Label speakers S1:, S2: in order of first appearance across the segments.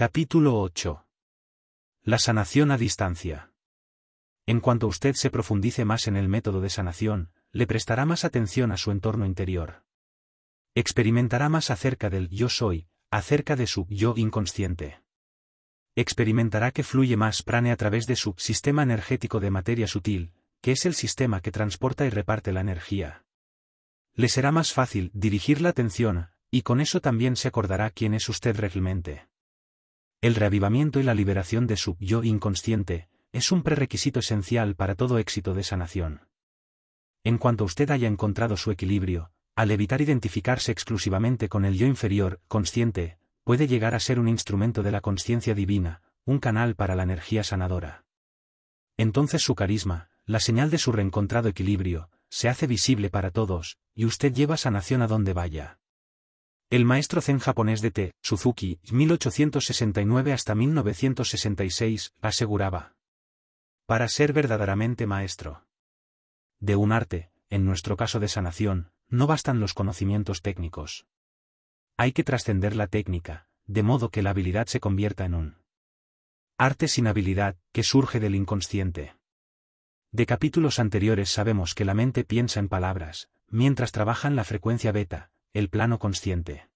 S1: Capítulo 8. La sanación a distancia. En cuanto usted se profundice más en el método de sanación, le prestará más atención a su entorno interior. Experimentará más acerca del yo soy, acerca de su yo inconsciente. Experimentará que fluye más prane a través de su sistema energético de materia sutil, que es el sistema que transporta y reparte la energía. Le será más fácil dirigir la atención, y con eso también se acordará quién es usted realmente. El reavivamiento y la liberación de su yo inconsciente es un prerequisito esencial para todo éxito de sanación. En cuanto usted haya encontrado su equilibrio, al evitar identificarse exclusivamente con el yo inferior, consciente, puede llegar a ser un instrumento de la conciencia divina, un canal para la energía sanadora. Entonces su carisma, la señal de su reencontrado equilibrio, se hace visible para todos, y usted lleva sanación a donde vaya. El maestro zen japonés de T. Suzuki, 1869 hasta 1966, aseguraba. Para ser verdaderamente maestro de un arte, en nuestro caso de sanación, no bastan los conocimientos técnicos. Hay que trascender la técnica, de modo que la habilidad se convierta en un arte sin habilidad, que surge del inconsciente. De capítulos anteriores sabemos que la mente piensa en palabras, mientras trabaja en la frecuencia beta, el plano consciente.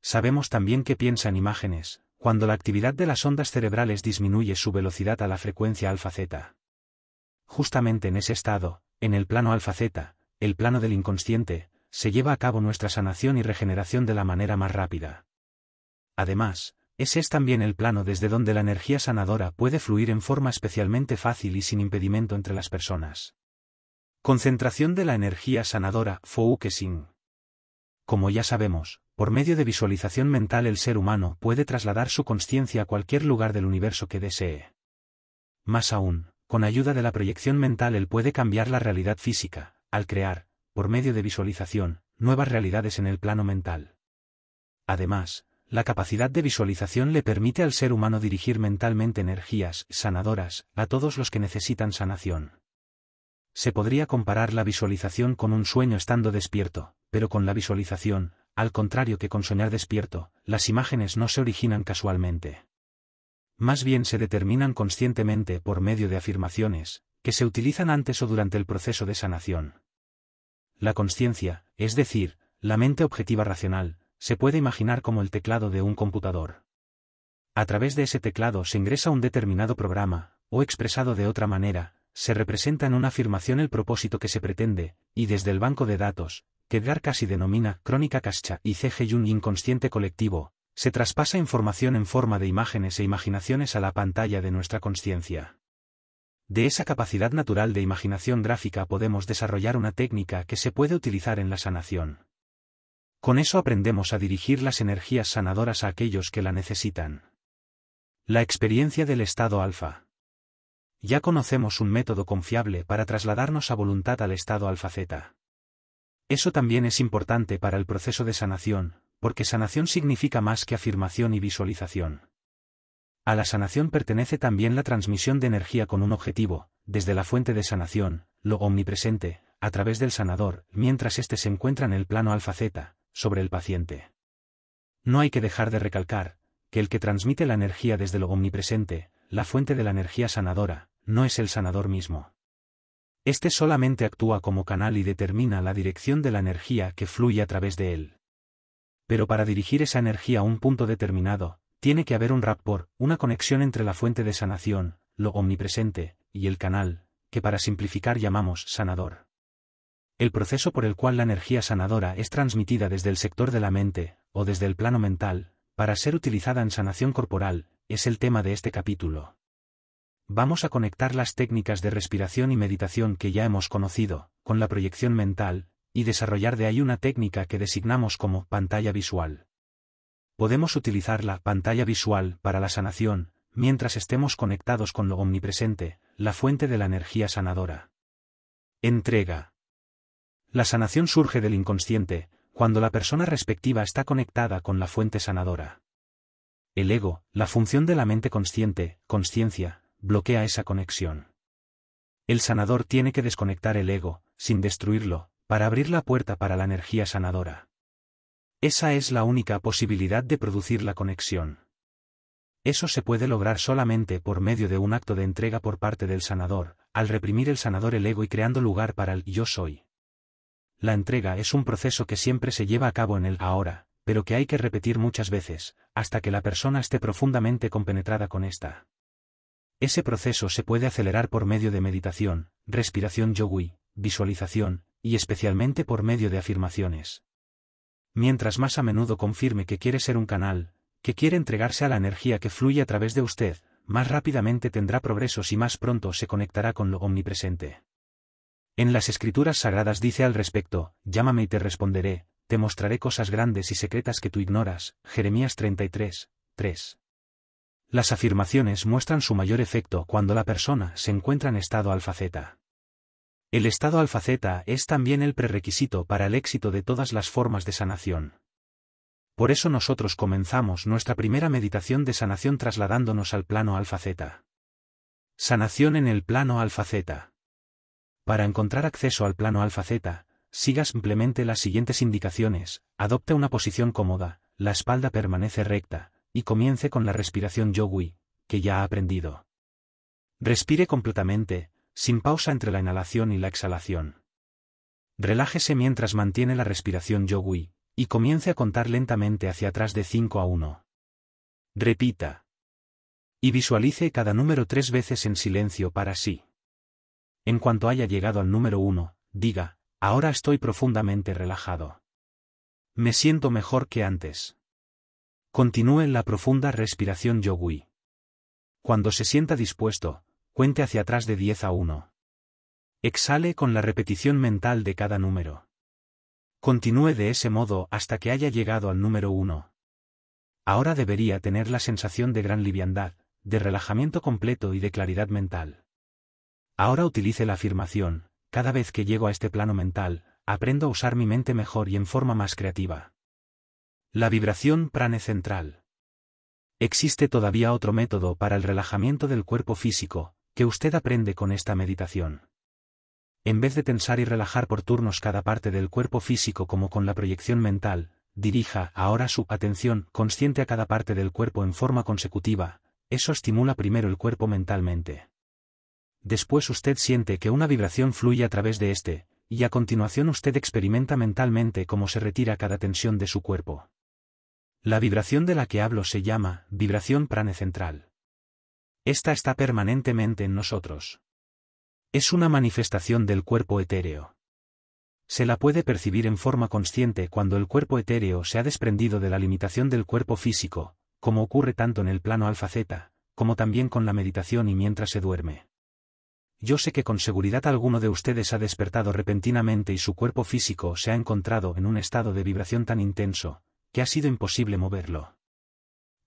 S1: Sabemos también que piensan imágenes, cuando la actividad de las ondas cerebrales disminuye su velocidad a la frecuencia alfa z. Justamente en ese estado, en el plano alfa z, el plano del inconsciente, se lleva a cabo nuestra sanación y regeneración de la manera más rápida. Además, ese es también el plano desde donde la energía sanadora puede fluir en forma especialmente fácil y sin impedimento entre las personas. Concentración de la energía sanadora sin. Como ya sabemos, por medio de visualización mental el ser humano puede trasladar su conciencia a cualquier lugar del universo que desee. Más aún, con ayuda de la proyección mental él puede cambiar la realidad física, al crear, por medio de visualización, nuevas realidades en el plano mental. Además, la capacidad de visualización le permite al ser humano dirigir mentalmente energías sanadoras a todos los que necesitan sanación. Se podría comparar la visualización con un sueño estando despierto, pero con la visualización, al contrario que con soñar despierto, las imágenes no se originan casualmente. Más bien se determinan conscientemente por medio de afirmaciones, que se utilizan antes o durante el proceso de sanación. La conciencia, es decir, la mente objetiva racional, se puede imaginar como el teclado de un computador. A través de ese teclado se ingresa un determinado programa, o expresado de otra manera, se representa en una afirmación el propósito que se pretende, y desde el banco de datos, que casi denomina crónica cascha y CG un inconsciente colectivo, se traspasa información en forma de imágenes e imaginaciones a la pantalla de nuestra conciencia. De esa capacidad natural de imaginación gráfica podemos desarrollar una técnica que se puede utilizar en la sanación. Con eso aprendemos a dirigir las energías sanadoras a aquellos que la necesitan. La experiencia del estado alfa. Ya conocemos un método confiable para trasladarnos a voluntad al estado alfa Z. Eso también es importante para el proceso de sanación, porque sanación significa más que afirmación y visualización. A la sanación pertenece también la transmisión de energía con un objetivo, desde la fuente de sanación, lo omnipresente, a través del sanador, mientras éste se encuentra en el plano alfa Z, sobre el paciente. No hay que dejar de recalcar, que el que transmite la energía desde lo omnipresente, la fuente de la energía sanadora, no es el sanador mismo. Este solamente actúa como canal y determina la dirección de la energía que fluye a través de él. Pero para dirigir esa energía a un punto determinado, tiene que haber un rapport, una conexión entre la fuente de sanación, lo omnipresente, y el canal, que para simplificar llamamos sanador. El proceso por el cual la energía sanadora es transmitida desde el sector de la mente, o desde el plano mental, para ser utilizada en sanación corporal, es el tema de este capítulo vamos a conectar las técnicas de respiración y meditación que ya hemos conocido, con la proyección mental, y desarrollar de ahí una técnica que designamos como pantalla visual. Podemos utilizar la pantalla visual para la sanación, mientras estemos conectados con lo omnipresente, la fuente de la energía sanadora. Entrega. La sanación surge del inconsciente, cuando la persona respectiva está conectada con la fuente sanadora. El ego, la función de la mente consciente, conciencia, bloquea esa conexión. El sanador tiene que desconectar el ego, sin destruirlo, para abrir la puerta para la energía sanadora. Esa es la única posibilidad de producir la conexión. Eso se puede lograr solamente por medio de un acto de entrega por parte del sanador, al reprimir el sanador el ego y creando lugar para el yo soy. La entrega es un proceso que siempre se lleva a cabo en el ahora, pero que hay que repetir muchas veces, hasta que la persona esté profundamente compenetrada con esta. Ese proceso se puede acelerar por medio de meditación, respiración yogui, visualización, y especialmente por medio de afirmaciones. Mientras más a menudo confirme que quiere ser un canal, que quiere entregarse a la energía que fluye a través de usted, más rápidamente tendrá progresos y más pronto se conectará con lo omnipresente. En las escrituras sagradas dice al respecto, llámame y te responderé, te mostraré cosas grandes y secretas que tú ignoras, Jeremías 33, 3. Las afirmaciones muestran su mayor efecto cuando la persona se encuentra en estado alfaceta. El estado alfaceta es también el prerequisito para el éxito de todas las formas de sanación. Por eso nosotros comenzamos nuestra primera meditación de sanación trasladándonos al plano alfaceta. Sanación en el plano alfaceta. Para encontrar acceso al plano alfaceta, siga simplemente las siguientes indicaciones, adopte una posición cómoda, la espalda permanece recta, y comience con la respiración yogui, que ya ha aprendido. Respire completamente, sin pausa entre la inhalación y la exhalación. Relájese mientras mantiene la respiración yogui, y comience a contar lentamente hacia atrás de 5 a 1. Repita. Y visualice cada número tres veces en silencio para sí. En cuanto haya llegado al número 1, diga, ahora estoy profundamente relajado. Me siento mejor que antes. Continúe la profunda respiración yogui. Cuando se sienta dispuesto, cuente hacia atrás de 10 a 1. Exhale con la repetición mental de cada número. Continúe de ese modo hasta que haya llegado al número 1. Ahora debería tener la sensación de gran liviandad, de relajamiento completo y de claridad mental. Ahora utilice la afirmación, cada vez que llego a este plano mental, aprendo a usar mi mente mejor y en forma más creativa. La vibración prane central. Existe todavía otro método para el relajamiento del cuerpo físico, que usted aprende con esta meditación. En vez de tensar y relajar por turnos cada parte del cuerpo físico como con la proyección mental, dirija ahora su atención consciente a cada parte del cuerpo en forma consecutiva, eso estimula primero el cuerpo mentalmente. Después usted siente que una vibración fluye a través de este, y a continuación usted experimenta mentalmente cómo se retira cada tensión de su cuerpo. La vibración de la que hablo se llama vibración pranecentral. central. Esta está permanentemente en nosotros. Es una manifestación del cuerpo etéreo. Se la puede percibir en forma consciente cuando el cuerpo etéreo se ha desprendido de la limitación del cuerpo físico, como ocurre tanto en el plano alfa-zeta, como también con la meditación y mientras se duerme. Yo sé que con seguridad alguno de ustedes ha despertado repentinamente y su cuerpo físico se ha encontrado en un estado de vibración tan intenso, que ha sido imposible moverlo.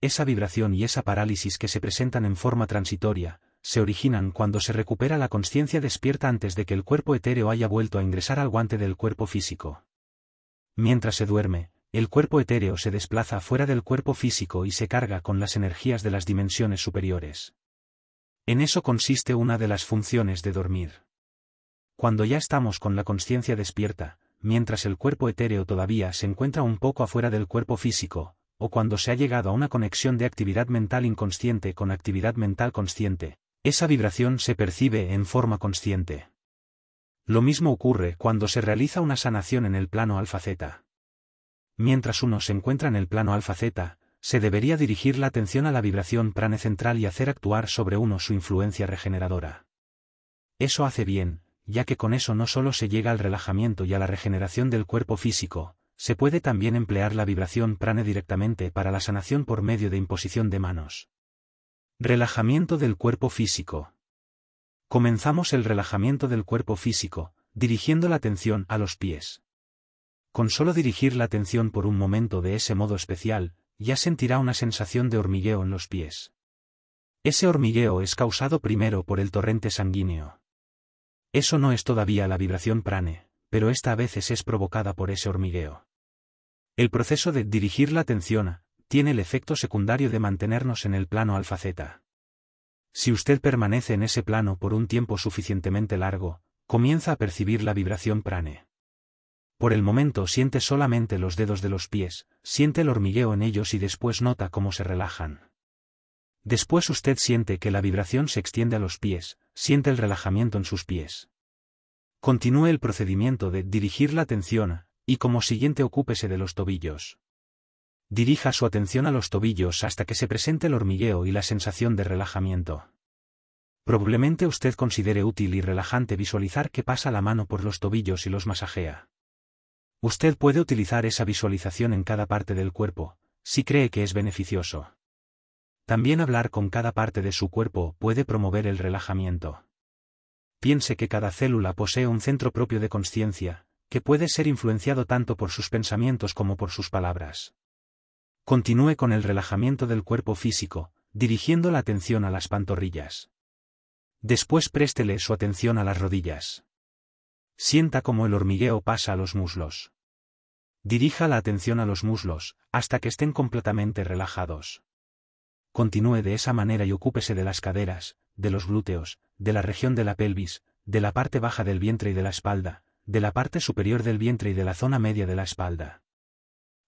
S1: Esa vibración y esa parálisis que se presentan en forma transitoria, se originan cuando se recupera la conciencia despierta antes de que el cuerpo etéreo haya vuelto a ingresar al guante del cuerpo físico. Mientras se duerme, el cuerpo etéreo se desplaza fuera del cuerpo físico y se carga con las energías de las dimensiones superiores. En eso consiste una de las funciones de dormir. Cuando ya estamos con la conciencia despierta, mientras el cuerpo etéreo todavía se encuentra un poco afuera del cuerpo físico, o cuando se ha llegado a una conexión de actividad mental inconsciente con actividad mental consciente, esa vibración se percibe en forma consciente. Lo mismo ocurre cuando se realiza una sanación en el plano alfa-zeta. Mientras uno se encuentra en el plano alfa-zeta, se debería dirigir la atención a la vibración prane central y hacer actuar sobre uno su influencia regeneradora. Eso hace bien, ya que con eso no solo se llega al relajamiento y a la regeneración del cuerpo físico, se puede también emplear la vibración prana directamente para la sanación por medio de imposición de manos. Relajamiento del cuerpo físico. Comenzamos el relajamiento del cuerpo físico, dirigiendo la atención a los pies. Con solo dirigir la atención por un momento de ese modo especial, ya sentirá una sensación de hormigueo en los pies. Ese hormigueo es causado primero por el torrente sanguíneo. Eso no es todavía la vibración prane, pero esta a veces es provocada por ese hormigueo. El proceso de dirigir la atención tiene el efecto secundario de mantenernos en el plano alfaceta. Si usted permanece en ese plano por un tiempo suficientemente largo, comienza a percibir la vibración prane. Por el momento siente solamente los dedos de los pies, siente el hormigueo en ellos y después nota cómo se relajan. Después usted siente que la vibración se extiende a los pies, siente el relajamiento en sus pies. Continúe el procedimiento de dirigir la atención, y como siguiente ocúpese de los tobillos. Dirija su atención a los tobillos hasta que se presente el hormigueo y la sensación de relajamiento. Probablemente usted considere útil y relajante visualizar que pasa la mano por los tobillos y los masajea. Usted puede utilizar esa visualización en cada parte del cuerpo, si cree que es beneficioso. También hablar con cada parte de su cuerpo puede promover el relajamiento. Piense que cada célula posee un centro propio de conciencia, que puede ser influenciado tanto por sus pensamientos como por sus palabras. Continúe con el relajamiento del cuerpo físico, dirigiendo la atención a las pantorrillas. Después préstele su atención a las rodillas. Sienta cómo el hormigueo pasa a los muslos. Dirija la atención a los muslos, hasta que estén completamente relajados continúe de esa manera y ocúpese de las caderas, de los glúteos, de la región de la pelvis, de la parte baja del vientre y de la espalda, de la parte superior del vientre y de la zona media de la espalda.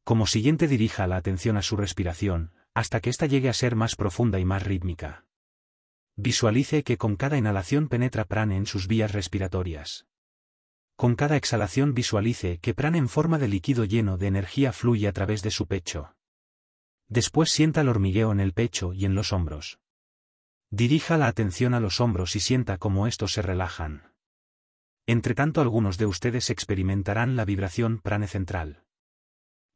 S1: Como siguiente dirija la atención a su respiración, hasta que ésta llegue a ser más profunda y más rítmica. Visualice que con cada inhalación penetra prana en sus vías respiratorias. Con cada exhalación visualice que prana en forma de líquido lleno de energía fluye a través de su pecho. Después sienta el hormigueo en el pecho y en los hombros. Dirija la atención a los hombros y sienta cómo estos se relajan. Entretanto algunos de ustedes experimentarán la vibración prane central.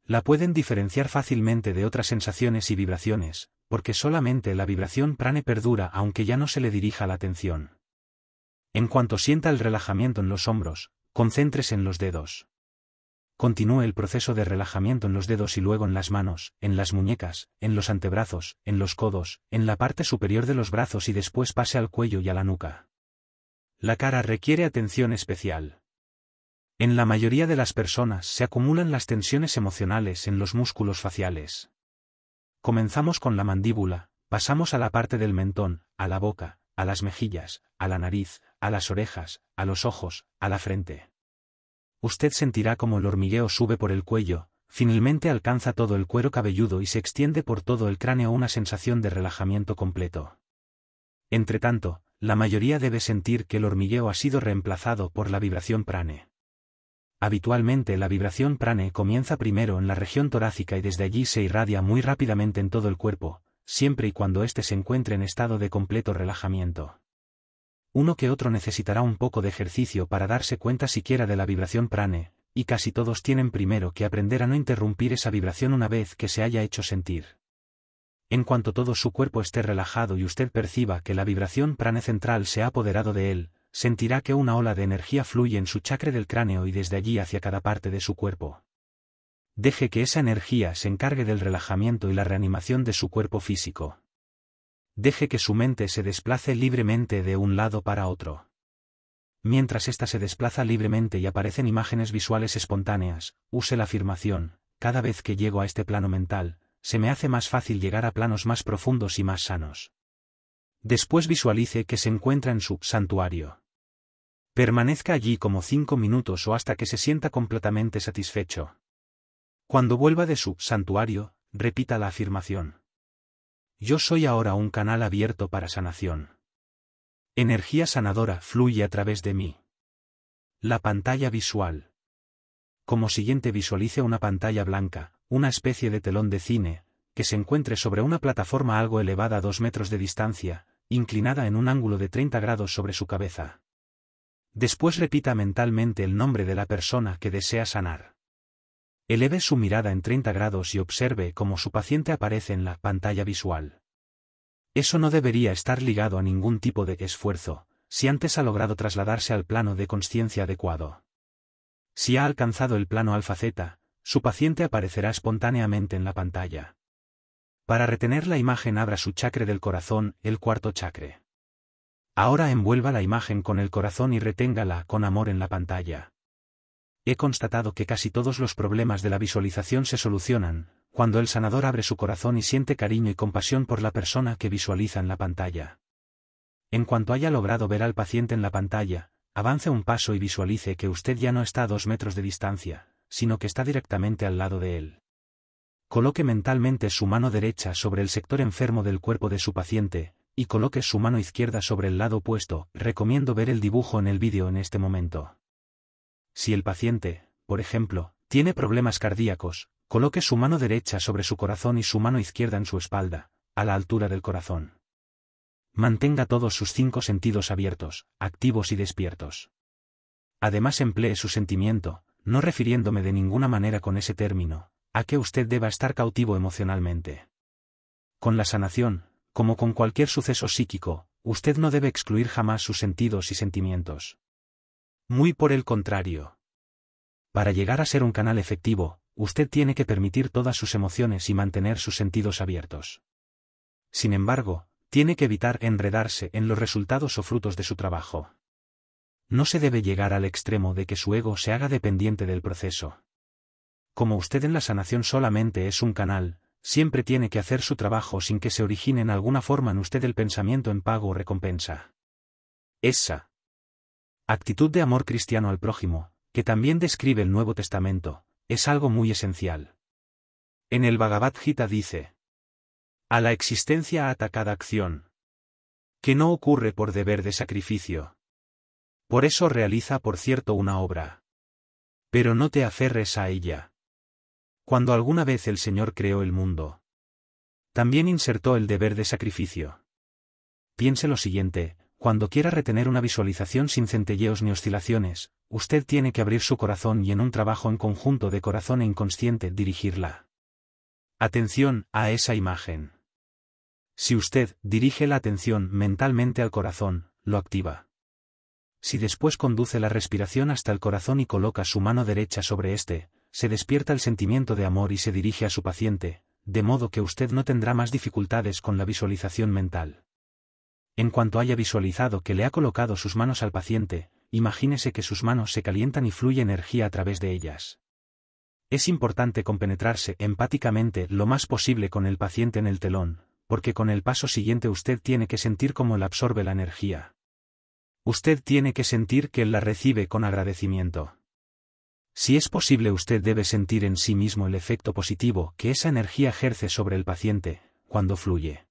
S1: La pueden diferenciar fácilmente de otras sensaciones y vibraciones, porque solamente la vibración prane perdura aunque ya no se le dirija la atención. En cuanto sienta el relajamiento en los hombros, concéntrese en los dedos. Continúe el proceso de relajamiento en los dedos y luego en las manos, en las muñecas, en los antebrazos, en los codos, en la parte superior de los brazos y después pase al cuello y a la nuca. La cara requiere atención especial. En la mayoría de las personas se acumulan las tensiones emocionales en los músculos faciales. Comenzamos con la mandíbula, pasamos a la parte del mentón, a la boca, a las mejillas, a la nariz, a las orejas, a los ojos, a la frente usted sentirá como el hormigueo sube por el cuello, finalmente alcanza todo el cuero cabelludo y se extiende por todo el cráneo una sensación de relajamiento completo. Entretanto, la mayoría debe sentir que el hormigueo ha sido reemplazado por la vibración prane. Habitualmente la vibración prane comienza primero en la región torácica y desde allí se irradia muy rápidamente en todo el cuerpo, siempre y cuando éste se encuentre en estado de completo relajamiento uno que otro necesitará un poco de ejercicio para darse cuenta siquiera de la vibración prane, y casi todos tienen primero que aprender a no interrumpir esa vibración una vez que se haya hecho sentir. En cuanto todo su cuerpo esté relajado y usted perciba que la vibración prane central se ha apoderado de él, sentirá que una ola de energía fluye en su chakra del cráneo y desde allí hacia cada parte de su cuerpo. Deje que esa energía se encargue del relajamiento y la reanimación de su cuerpo físico deje que su mente se desplace libremente de un lado para otro. Mientras ésta se desplaza libremente y aparecen imágenes visuales espontáneas, use la afirmación, cada vez que llego a este plano mental, se me hace más fácil llegar a planos más profundos y más sanos. Después visualice que se encuentra en su santuario. Permanezca allí como cinco minutos o hasta que se sienta completamente satisfecho. Cuando vuelva de su santuario, repita la afirmación. Yo soy ahora un canal abierto para sanación. Energía sanadora fluye a través de mí. La pantalla visual. Como siguiente visualice una pantalla blanca, una especie de telón de cine, que se encuentre sobre una plataforma algo elevada a dos metros de distancia, inclinada en un ángulo de 30 grados sobre su cabeza. Después repita mentalmente el nombre de la persona que desea sanar. Eleve su mirada en 30 grados y observe cómo su paciente aparece en la pantalla visual. Eso no debería estar ligado a ningún tipo de esfuerzo, si antes ha logrado trasladarse al plano de conciencia adecuado. Si ha alcanzado el plano alfa Z, su paciente aparecerá espontáneamente en la pantalla. Para retener la imagen abra su chakra del corazón, el cuarto chakra. Ahora envuelva la imagen con el corazón y reténgala con amor en la pantalla he constatado que casi todos los problemas de la visualización se solucionan, cuando el sanador abre su corazón y siente cariño y compasión por la persona que visualiza en la pantalla. En cuanto haya logrado ver al paciente en la pantalla, avance un paso y visualice que usted ya no está a dos metros de distancia, sino que está directamente al lado de él. Coloque mentalmente su mano derecha sobre el sector enfermo del cuerpo de su paciente, y coloque su mano izquierda sobre el lado opuesto, recomiendo ver el dibujo en el vídeo en este momento. Si el paciente, por ejemplo, tiene problemas cardíacos, coloque su mano derecha sobre su corazón y su mano izquierda en su espalda, a la altura del corazón. Mantenga todos sus cinco sentidos abiertos, activos y despiertos. Además emplee su sentimiento, no refiriéndome de ninguna manera con ese término, a que usted deba estar cautivo emocionalmente. Con la sanación, como con cualquier suceso psíquico, usted no debe excluir jamás sus sentidos y sentimientos. Muy por el contrario. Para llegar a ser un canal efectivo, usted tiene que permitir todas sus emociones y mantener sus sentidos abiertos. Sin embargo, tiene que evitar enredarse en los resultados o frutos de su trabajo. No se debe llegar al extremo de que su ego se haga dependiente del proceso. Como usted en la sanación solamente es un canal, siempre tiene que hacer su trabajo sin que se origine en alguna forma en usted el pensamiento en pago o recompensa. Esa, actitud de amor cristiano al prójimo, que también describe el Nuevo Testamento, es algo muy esencial. En el Bhagavad Gita dice, a la existencia ata cada acción, que no ocurre por deber de sacrificio. Por eso realiza por cierto una obra. Pero no te aferres a ella. Cuando alguna vez el Señor creó el mundo, también insertó el deber de sacrificio. Piense lo siguiente, cuando quiera retener una visualización sin centelleos ni oscilaciones, usted tiene que abrir su corazón y en un trabajo en conjunto de corazón e inconsciente dirigirla. Atención a esa imagen. Si usted dirige la atención mentalmente al corazón, lo activa. Si después conduce la respiración hasta el corazón y coloca su mano derecha sobre éste, se despierta el sentimiento de amor y se dirige a su paciente, de modo que usted no tendrá más dificultades con la visualización mental. En cuanto haya visualizado que le ha colocado sus manos al paciente, imagínese que sus manos se calientan y fluye energía a través de ellas. Es importante compenetrarse empáticamente lo más posible con el paciente en el telón, porque con el paso siguiente usted tiene que sentir cómo él absorbe la energía. Usted tiene que sentir que él la recibe con agradecimiento. Si es posible usted debe sentir en sí mismo el efecto positivo que esa energía ejerce sobre el paciente, cuando fluye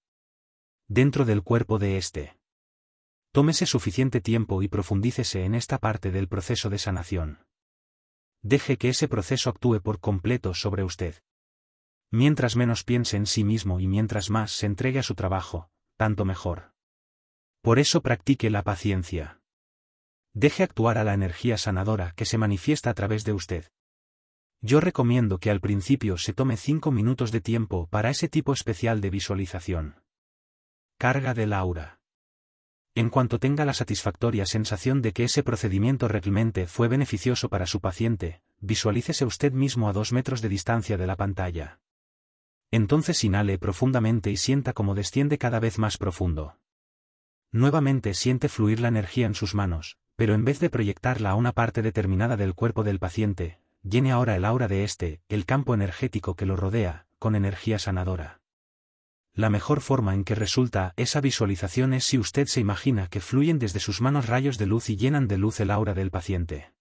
S1: dentro del cuerpo de éste. Tómese suficiente tiempo y profundícese en esta parte del proceso de sanación. Deje que ese proceso actúe por completo sobre usted. Mientras menos piense en sí mismo y mientras más se entregue a su trabajo, tanto mejor. Por eso practique la paciencia. Deje actuar a la energía sanadora que se manifiesta a través de usted. Yo recomiendo que al principio se tome cinco minutos de tiempo para ese tipo especial de visualización carga del aura. En cuanto tenga la satisfactoria sensación de que ese procedimiento realmente fue beneficioso para su paciente, visualícese usted mismo a dos metros de distancia de la pantalla. Entonces inhale profundamente y sienta cómo desciende cada vez más profundo. Nuevamente siente fluir la energía en sus manos, pero en vez de proyectarla a una parte determinada del cuerpo del paciente, llene ahora el aura de este, el campo energético que lo rodea, con energía sanadora la mejor forma en que resulta esa visualización es si usted se imagina que fluyen desde sus manos rayos de luz y llenan de luz el aura del paciente.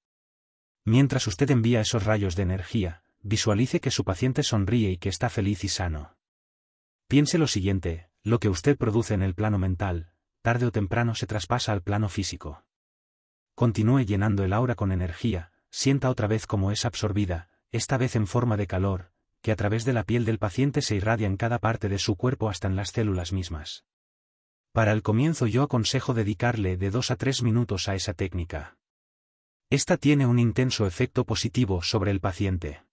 S1: Mientras usted envía esos rayos de energía, visualice que su paciente sonríe y que está feliz y sano. Piense lo siguiente, lo que usted produce en el plano mental, tarde o temprano se traspasa al plano físico. Continúe llenando el aura con energía, sienta otra vez cómo es absorbida, esta vez en forma de calor, que a través de la piel del paciente se irradia en cada parte de su cuerpo hasta en las células mismas. Para el comienzo yo aconsejo dedicarle de dos a tres minutos a esa técnica. Esta tiene un intenso efecto positivo sobre el paciente.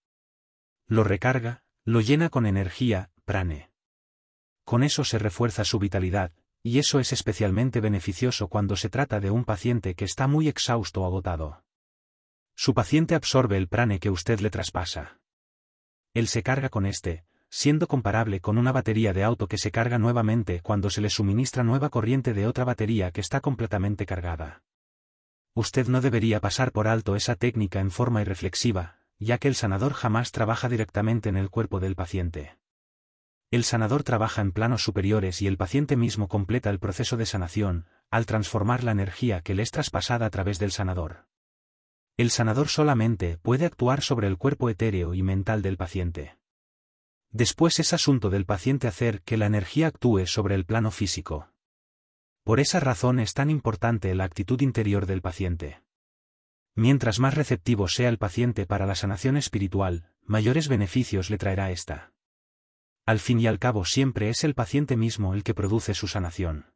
S1: Lo recarga, lo llena con energía, prane. Con eso se refuerza su vitalidad, y eso es especialmente beneficioso cuando se trata de un paciente que está muy exhausto o agotado. Su paciente absorbe el prane que usted le traspasa. Él se carga con este, siendo comparable con una batería de auto que se carga nuevamente cuando se le suministra nueva corriente de otra batería que está completamente cargada. Usted no debería pasar por alto esa técnica en forma irreflexiva, ya que el sanador jamás trabaja directamente en el cuerpo del paciente. El sanador trabaja en planos superiores y el paciente mismo completa el proceso de sanación, al transformar la energía que le es traspasada a través del sanador. El sanador solamente puede actuar sobre el cuerpo etéreo y mental del paciente. Después es asunto del paciente hacer que la energía actúe sobre el plano físico. Por esa razón es tan importante la actitud interior del paciente. Mientras más receptivo sea el paciente para la sanación espiritual, mayores beneficios le traerá esta. Al fin y al cabo siempre es el paciente mismo el que produce su sanación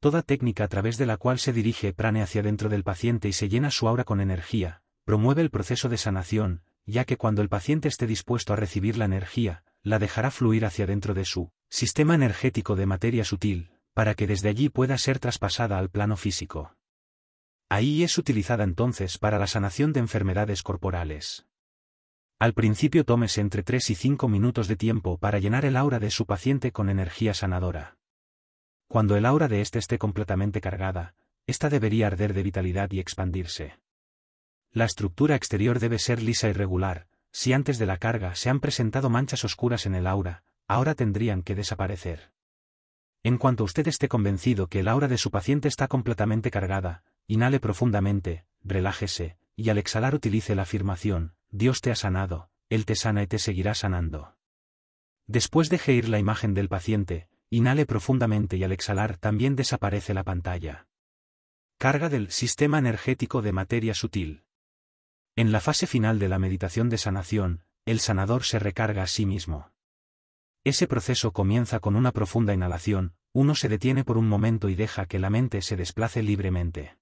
S1: toda técnica a través de la cual se dirige prane hacia dentro del paciente y se llena su aura con energía, promueve el proceso de sanación, ya que cuando el paciente esté dispuesto a recibir la energía, la dejará fluir hacia dentro de su sistema energético de materia sutil, para que desde allí pueda ser traspasada al plano físico. Ahí es utilizada entonces para la sanación de enfermedades corporales. Al principio tómese entre 3 y 5 minutos de tiempo para llenar el aura de su paciente con energía sanadora. Cuando el aura de éste esté completamente cargada, ésta debería arder de vitalidad y expandirse. La estructura exterior debe ser lisa y regular, si antes de la carga se han presentado manchas oscuras en el aura, ahora tendrían que desaparecer. En cuanto usted esté convencido que el aura de su paciente está completamente cargada, inhale profundamente, relájese, y al exhalar utilice la afirmación, Dios te ha sanado, Él te sana y te seguirá sanando. Después deje ir la imagen del paciente, Inhale profundamente y al exhalar también desaparece la pantalla. Carga del sistema energético de materia sutil. En la fase final de la meditación de sanación, el sanador se recarga a sí mismo. Ese proceso comienza con una profunda inhalación, uno se detiene por un momento y deja que la mente se desplace libremente.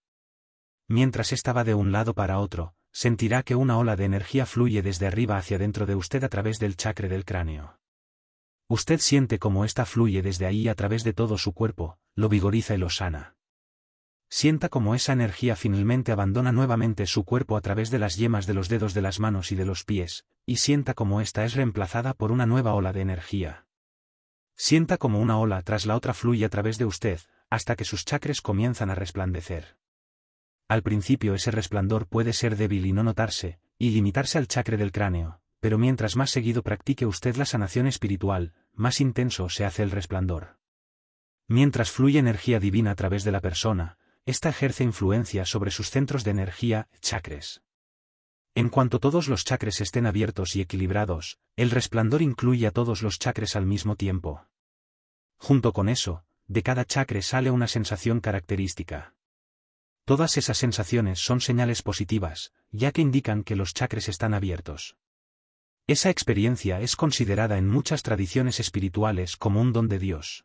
S1: Mientras estaba va de un lado para otro, sentirá que una ola de energía fluye desde arriba hacia dentro de usted a través del chakra del cráneo. Usted siente cómo ésta fluye desde ahí a través de todo su cuerpo, lo vigoriza y lo sana. Sienta cómo esa energía finalmente abandona nuevamente su cuerpo a través de las yemas de los dedos de las manos y de los pies, y sienta cómo ésta es reemplazada por una nueva ola de energía. Sienta como una ola tras la otra fluye a través de usted, hasta que sus chakras comienzan a resplandecer. Al principio ese resplandor puede ser débil y no notarse, y limitarse al chakra del cráneo, pero mientras más seguido practique usted la sanación espiritual, más intenso se hace el resplandor. Mientras fluye energía divina a través de la persona, ésta ejerce influencia sobre sus centros de energía, chakres. En cuanto todos los chakres estén abiertos y equilibrados, el resplandor incluye a todos los chakres al mismo tiempo. Junto con eso, de cada chakra sale una sensación característica. Todas esas sensaciones son señales positivas, ya que indican que los chakres están abiertos. Esa experiencia es considerada en muchas tradiciones espirituales como un don de Dios.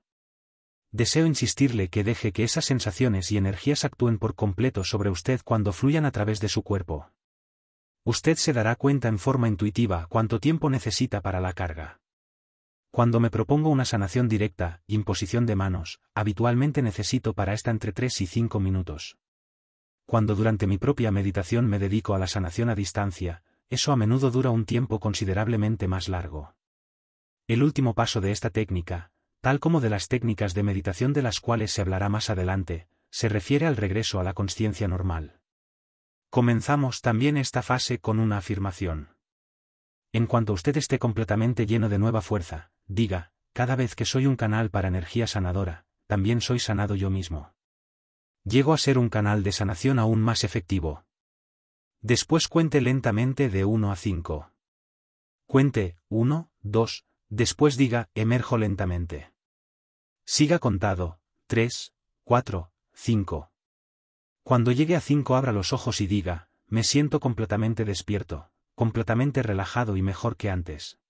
S1: Deseo insistirle que deje que esas sensaciones y energías actúen por completo sobre usted cuando fluyan a través de su cuerpo. Usted se dará cuenta en forma intuitiva cuánto tiempo necesita para la carga. Cuando me propongo una sanación directa, imposición de manos, habitualmente necesito para esta entre 3 y 5 minutos. Cuando durante mi propia meditación me dedico a la sanación a distancia, eso a menudo dura un tiempo considerablemente más largo. El último paso de esta técnica, tal como de las técnicas de meditación de las cuales se hablará más adelante, se refiere al regreso a la conciencia normal. Comenzamos también esta fase con una afirmación. En cuanto usted esté completamente lleno de nueva fuerza, diga, cada vez que soy un canal para energía sanadora, también soy sanado yo mismo. Llego a ser un canal de sanación aún más efectivo, Después cuente lentamente de 1 a 5. Cuente 1, 2, después diga, emerjo lentamente. Siga contado, 3, 4, 5. Cuando llegue a 5 abra los ojos y diga, me siento completamente despierto, completamente relajado y mejor que antes,